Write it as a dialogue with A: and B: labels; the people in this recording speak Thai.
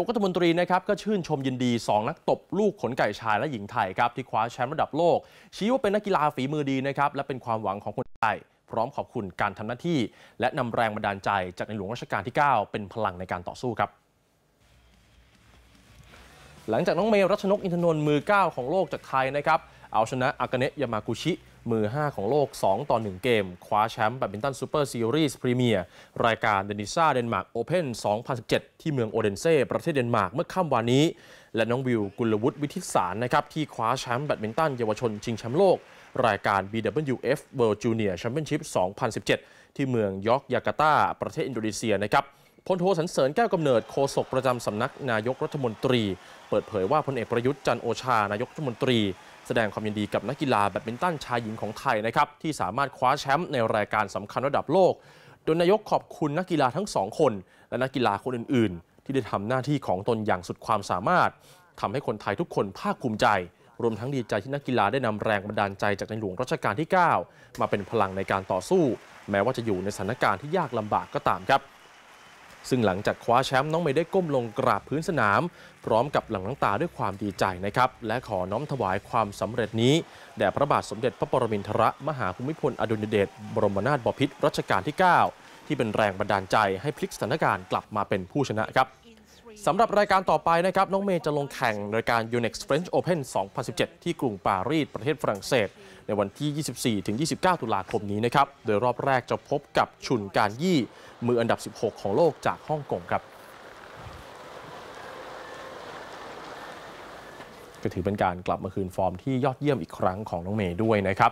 A: ายกรัฐมนตรีนะครับก็ชื่นชมยินดี 2 นักตบลูกขนไก่ชายและหญิงไทยครับที่คว้าแชมป์ระดับโลก ชี้ว่าเป็นนักกีฬาฝีมือดีนะครับและเป็นความหวังของคนไทย พร้อมขอบคุณการทำหน้าที่และนำแรงบันดาลใจจากในหลวงรัชกาลที่ 9 เป็นพลังในการต่อสู้ครับหลังจากน้องเมย์รัชนกอินทนนท์มือ 9 ของโลกจากไทยนะครับเอาชนะอากาเนะยามากุชิมือ 5 ของโลก 2 ต่อ 1 เกม คว้าแชมป์แบดมินตันซูเปอร์ซีรีส์พรีเมียร์รายการเดนิซ่าเดนมาร์กโอเพ่น2017 ที่เมืองโอเดนเซ่ประเทศเดนมาร์กเมื่อค่ำวานนี้ และน้องวิว กุลวุฒิวิทิสารนะครับที่คว้าแชมป์แบดมินตันเยาวชนชิงแชมป์โลก รายการ BWF World Junior Championship 2017 ที่เมืองยอร์กยาการ์ตา ประเทศอินโดนีเซียนะครับพลโทสันเสริญแก้วกำเนิดโฆษกประจำสำนักนายกรัฐมนตรีเปิดเผยว่าพลเอกประยุทธ์จันโอชา นายกรัฐมนตรีแสดงความยินดีกับนักกีฬาแบดมินตันชายหญิงของไทยนะครับที่สามารถคว้าแชมป์ในรายการสำคัญระดับโลก โดยนายกขอบคุณนักกีฬาทั้งสองคน และนักกีฬาคนอื่น ๆ ที่ได้ทำหน้าที่ของตนอย่างสุดความสามารถทำให้คนไทยทุกคนภาคภูมิใจ รวมทั้งดีใจที่นักกีฬาได้นำแรงบันดาลใจจากในหลวงรัชกาลที่ 9 มาเป็นพลังในการต่อสู้ แม้ว่าจะอยู่ในสถานการณ์ที่ยากลำบากก็ตามครับซึ่งหลังจากคว้าแชมป์น้องเมย์ได้ก้มลงกราบพื้นสนาม พร้อมกับหลั่งน้ำตาด้วยความดีใจนะครับ และขอน้อมถวายความสำเร็จนี้ แด่พระบาทสมเด็จพระปรมินทรมหาภูมิพลอดุลยเดชบรมนาถบพิตรรัชกาลที่ 9 ที่เป็นแรงบันดาลใจให้พลิกสถานการณ์กลับมาเป็นผู้ชนะครับสำหรับรายการต่อไปนะครับ น้องเมย์จะลงแข่งรายการ Unex French Open 2017 ที่กรุงปารีสประเทศฝรั่งเศสในวันที่ 24-29 ตุลาคมนี้นะครับ โดยรอบแรกจะพบกับชุนการยี่ มืออันดับ 16 ของโลกจากฮ่องกงครับก็ถือเป็นการกลับมาคืนฟอร์มที่ยอดเยี่ยมอีกครั้งของน้องเมย์ด้วยนะครับ